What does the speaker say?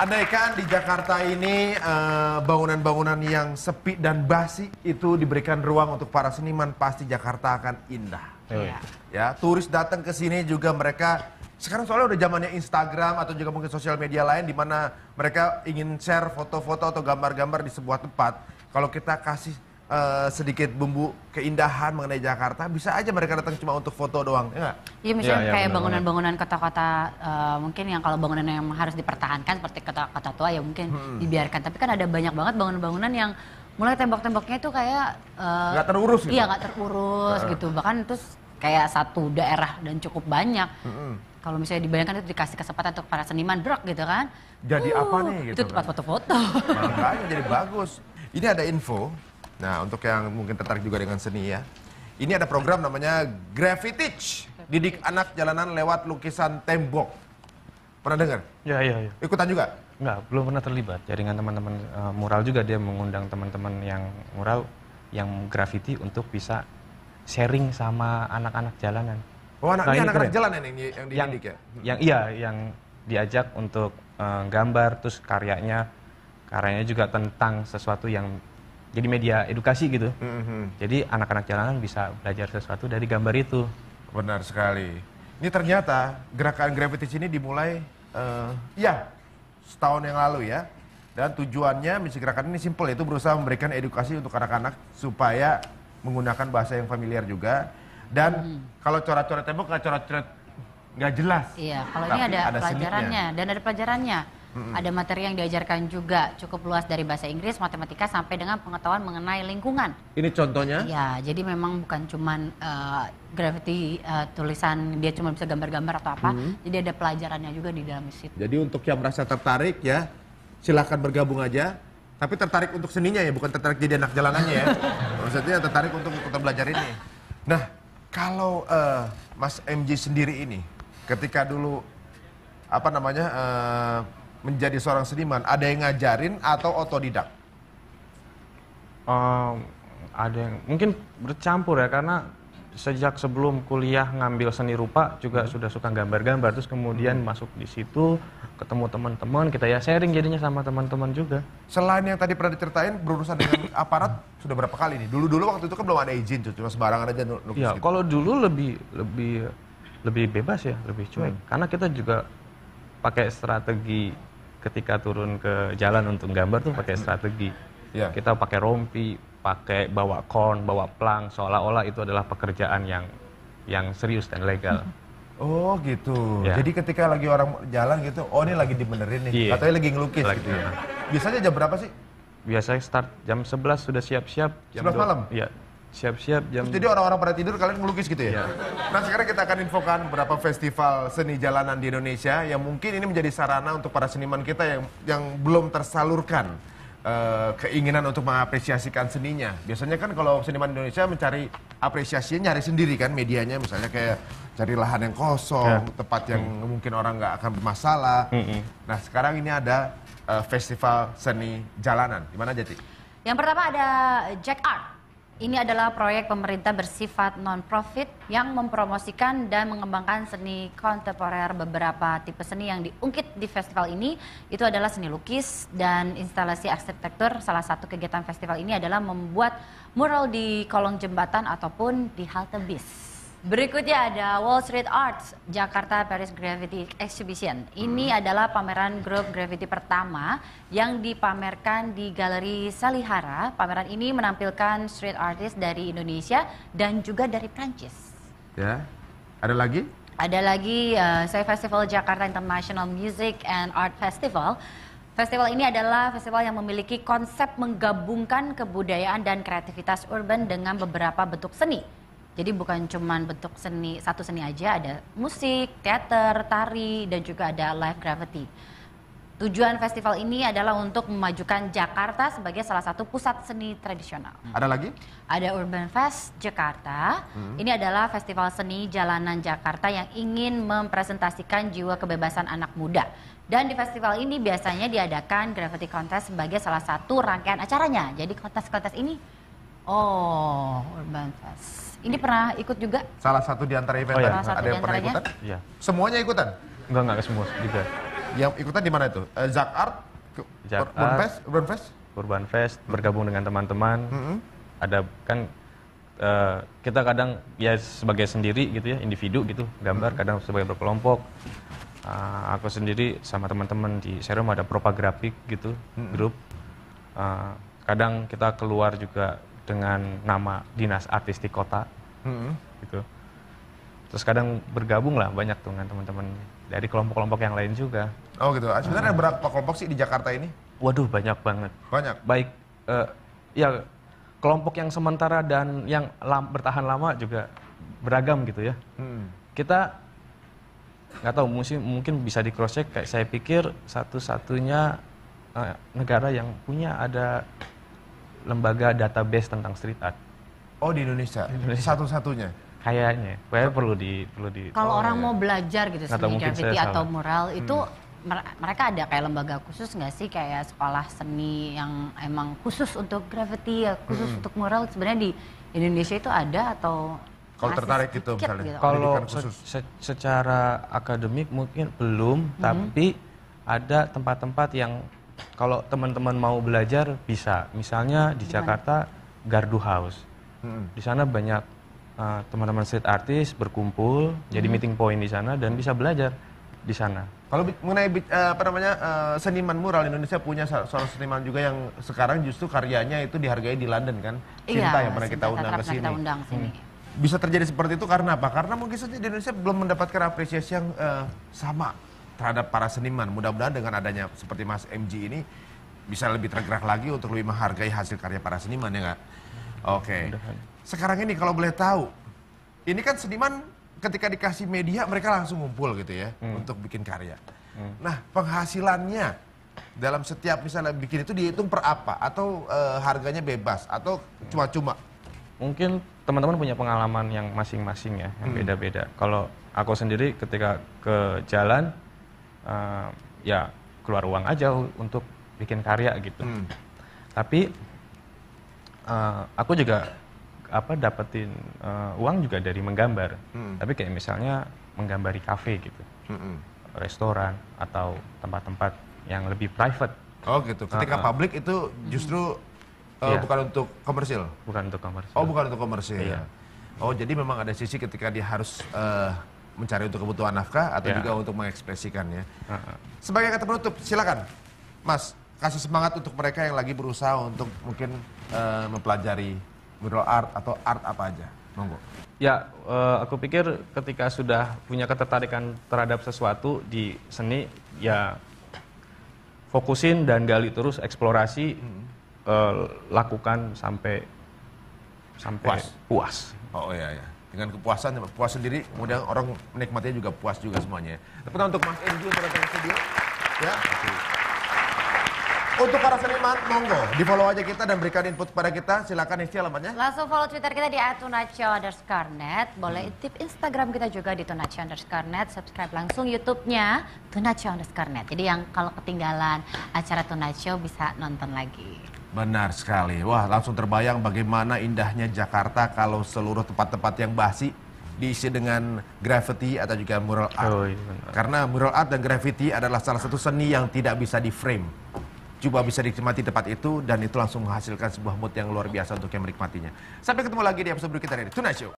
Andaikan di Jakarta ini eh, bangunan-bangunan uh, yang sepi dan basi itu diberikan ruang untuk para seniman, pasti Jakarta akan indah. iya. ya turis datang ke sini juga mereka sekarang soalnya udah zamannya Instagram atau juga mungkin sosial media lain di mana mereka ingin share foto-foto atau gambar-gambar di sebuah tempat. Kalau kita kasih Uh, sedikit bumbu keindahan mengenai Jakarta bisa aja mereka datang cuma untuk foto doang ya Iya misalnya ya, ya, kayak bangunan-bangunan kota-kota uh, mungkin yang kalau bangunan yang harus dipertahankan seperti kota-kota tua ya mungkin hmm. dibiarkan tapi kan ada banyak banget bangunan-bangunan yang mulai tembok-temboknya itu kayak uh, nggak terurus gitu iya nggak terurus gitu bahkan terus kayak satu daerah dan cukup banyak hmm kalau misalnya dibayangkan itu dikasih kesempatan untuk para seniman drok gitu kan jadi uh, apa nih gitu itu tempat kan? foto-foto makanya jadi bagus ini ada info Nah, untuk yang mungkin tertarik juga dengan seni ya. Ini ada program namanya Graffiti Didik anak jalanan lewat lukisan tembok. Pernah dengar? Ya, ya, ya. Ikutan juga? Enggak, belum pernah terlibat. Jaringan teman-teman uh, mural juga dia mengundang teman-teman yang mural yang graffiti untuk bisa sharing sama anak-anak jalanan. Oh, anak, nah, ini anak-anak jalanan yang, yang yang, ya? Hmm. Yang iya, yang diajak untuk uh, gambar terus karyanya karyanya juga tentang sesuatu yang jadi media edukasi gitu. Mm-hmm. Jadi anak-anak jalanan bisa belajar sesuatu dari gambar itu. Benar sekali. Ini ternyata gerakan Gravitas ini dimulai uh, ya setahun yang lalu ya. Dan tujuannya misi gerakan ini simpel yaitu berusaha memberikan edukasi untuk anak-anak supaya menggunakan bahasa yang familiar juga. Dan hmm. kalau coret-coret tembok nggak coret-coret nggak jelas. Iya, kalau Tapi ini ada, ada pelajarannya seninya. dan ada pelajarannya hmm Ada materi yang diajarkan juga cukup luas dari bahasa Inggris, matematika sampai dengan pengetahuan mengenai lingkungan. Ini contohnya? Ya, jadi memang bukan cuma uh, eh, gravity uh, tulisan dia cuma bisa gambar-gambar atau apa. Mm-hmm. Jadi ada pelajarannya juga di dalam situ. Jadi untuk yang merasa tertarik ya, silahkan bergabung aja. Tapi tertarik untuk seninya ya, bukan tertarik jadi anak jalanannya ya. Maksudnya tertarik untuk kita belajar ini. Nah, kalau uh, Mas MJ sendiri ini, ketika dulu apa namanya uh, menjadi seorang seniman? Ada yang ngajarin atau otodidak? Um, ada yang mungkin bercampur ya karena sejak sebelum kuliah ngambil seni rupa juga hmm. sudah suka gambar-gambar terus kemudian hmm. masuk di situ ketemu teman-teman kita ya sharing jadinya sama teman-teman juga selain yang tadi pernah diceritain berurusan dengan aparat sudah berapa kali nih dulu-dulu waktu itu kan belum ada izin tuh cuma sembarangan aja lukis ya gitu. kalau dulu lebih lebih lebih bebas ya lebih cuek hmm. karena kita juga pakai strategi ketika turun ke jalan untuk gambar tuh pakai strategi. Yeah. Kita pakai rompi, pakai bawa kon, bawa plang, seolah-olah itu adalah pekerjaan yang yang serius dan legal. Oh gitu. Yeah. Jadi ketika lagi orang jalan gitu, oh ini lagi dibenerin nih, yeah. katanya lagi ngelukis lagi, gitu ya. Iya. Biasanya jam berapa sih? Biasanya start jam 11 sudah siap-siap. Jam 11 malam? Iya, Siap-siap jam. Terus jadi orang-orang pada tidur kalian melukis gitu ya. Yeah. Nah sekarang kita akan infokan beberapa festival seni jalanan di Indonesia yang mungkin ini menjadi sarana untuk para seniman kita yang yang belum tersalurkan uh, keinginan untuk mengapresiasikan seninya. Biasanya kan kalau seniman Indonesia mencari apresiasinya nyari sendiri kan medianya misalnya kayak cari lahan yang kosong, yeah. tempat yang mm. mungkin orang nggak akan bermasalah. Mm -hmm. Nah sekarang ini ada uh, festival seni jalanan. Di mana jadi? Yang pertama ada Jack Art ini adalah proyek pemerintah bersifat non-profit yang mempromosikan dan mengembangkan seni kontemporer beberapa tipe seni yang diungkit di festival ini. Itu adalah seni lukis dan instalasi arsitektur. Salah satu kegiatan festival ini adalah membuat mural di kolong jembatan ataupun di halte bis. Berikutnya ada Wall Street Arts Jakarta Paris Gravity Exhibition. Ini hmm. adalah pameran grup Gravity pertama yang dipamerkan di Galeri Salihara. Pameran ini menampilkan street artist dari Indonesia dan juga dari Prancis. Ya. Ada lagi? Ada lagi uh, eh, saya Festival Jakarta International Music and Art Festival. Festival ini adalah festival yang memiliki konsep menggabungkan kebudayaan dan kreativitas urban dengan beberapa bentuk seni jadi bukan cuman bentuk seni satu seni aja, ada musik, teater, tari dan juga ada live gravity. Tujuan festival ini adalah untuk memajukan Jakarta sebagai salah satu pusat seni tradisional. Hmm. Ada lagi? Ada Urban Fest Jakarta. Hmm. Ini adalah festival seni jalanan Jakarta yang ingin mempresentasikan jiwa kebebasan anak muda. Dan di festival ini biasanya diadakan Gravity Contest sebagai salah satu rangkaian acaranya. Jadi kontes-kontes ini Oh, Urban Fest. Ini pernah ikut juga? Salah satu di antara event oh, iya. Ada yang pernah ikutan? Iya. Semuanya ikutan? Enggak, enggak semua juga. Yang ikutan di mana itu? Uh, Zak Art, Urban Fest, Urban Fest? Urban Fest hmm. bergabung dengan teman-teman. Mm -hmm. Ada kan Uh, kita kadang ya sebagai sendiri gitu ya individu gitu gambar hmm. kadang sebagai berkelompok uh, aku sendiri sama teman-teman di serum ada propagrafik gitu mm -hmm. grup uh, kadang kita keluar juga dengan nama dinas artistik kota hmm. gitu terus kadang bergabung lah banyak tuh dengan teman-teman dari kelompok-kelompok yang lain juga oh gitu ah, sebenarnya uh, berapa kelompok sih di Jakarta ini waduh banyak banget banyak baik uh, ya kelompok yang sementara dan yang lam, bertahan lama juga beragam gitu ya hmm. kita nggak tahu mungkin mungkin bisa di cross check kayak saya pikir satu-satunya uh, negara yang punya ada lembaga database tentang street art. Oh di Indonesia, Indonesia. satu-satunya. Kayaknya, kayak perlu di perlu di. Kalau oh, orang ya. mau belajar gitu seni graffiti atau salah. mural hmm. itu hmm. mereka ada kayak lembaga khusus nggak sih kayak sekolah seni yang emang khusus untuk graffiti ya khusus hmm. untuk mural sebenarnya di Indonesia itu ada atau kalau tertarik gitu misalnya gitu. kalau se secara akademik mungkin belum hmm. tapi ada tempat-tempat yang kalau teman-teman mau belajar bisa. Misalnya di Jakarta Gardu House. Hmm. Di sana banyak teman eh, teman-teman street artist berkumpul, hmm. jadi meeting point di sana dan bisa belajar di sana. Kalau mengenai uh, apa namanya uh, seniman mural Indonesia punya seorang seniman juga yang sekarang justru karyanya itu dihargai di London kan? Iya, Cinta iya, yang pernah kita undang ke sini. Hmm. Bisa terjadi seperti itu karena apa? Karena mungkin saja di Indonesia belum mendapatkan apresiasi yang uh, sama terhadap para seniman. Mudah-mudahan dengan adanya seperti Mas MG ini bisa lebih tergerak lagi untuk lebih menghargai hasil karya para seniman ya nggak? Oke. Okay. Sekarang ini kalau boleh tahu, ini kan seniman ketika dikasih media mereka langsung ngumpul gitu ya hmm. untuk bikin karya. Hmm. Nah penghasilannya dalam setiap misalnya bikin itu dihitung per apa atau e, harganya bebas atau cuma-cuma? Mungkin teman-teman punya pengalaman yang masing-masing ya, yang hmm. beda-beda. Hmm. Kalau aku sendiri ketika ke jalan uh, ya keluar uang aja untuk bikin karya gitu. Hmm. Tapi uh, aku juga apa dapetin uh, uang juga dari menggambar. Hmm. Tapi kayak misalnya menggambari kafe gitu, hmm. restoran atau tempat-tempat yang lebih private. Oh gitu. Ketika uh, publik itu justru uh, yeah. bukan untuk komersil. Bukan untuk komersil. Oh bukan untuk komersil. Yeah. Oh jadi memang ada sisi ketika dia harus uh, mencari untuk kebutuhan nafkah atau ya. juga untuk mengekspresikannya. Sebagai kata penutup, silakan, Mas, kasih semangat untuk mereka yang lagi berusaha untuk mungkin uh, mempelajari mural art atau art apa aja. Monggo. Ya, uh, aku pikir ketika sudah punya ketertarikan terhadap sesuatu di seni, ya fokusin dan gali terus eksplorasi, hmm. uh, lakukan sampai sampai puas. puas. Oh iya iya dengan kepuasan puas sendiri kemudian orang menikmatinya juga puas juga semuanya tepuk nah, untuk Mas Enju yang datang studio ya. ya untuk para seniman, monggo di follow aja kita dan berikan input kepada kita. Silakan Esti alamatnya. Langsung follow Twitter kita di @tunacio_net. Boleh hmm. tip Instagram kita juga di tunacio_net. Subscribe langsung YouTube-nya tunacio_net. Jadi yang kalau ketinggalan acara Tunacio bisa nonton lagi. Benar sekali. Wah, langsung terbayang bagaimana indahnya Jakarta kalau seluruh tempat-tempat yang basi diisi dengan graffiti atau juga mural art. Oh, iya Karena mural art dan graffiti adalah salah satu seni yang tidak bisa di-frame. Coba bisa dinikmati tempat itu dan itu langsung menghasilkan sebuah mood yang luar biasa untuk yang menikmatinya. Sampai ketemu lagi di episode berikutnya dari Tonight Show.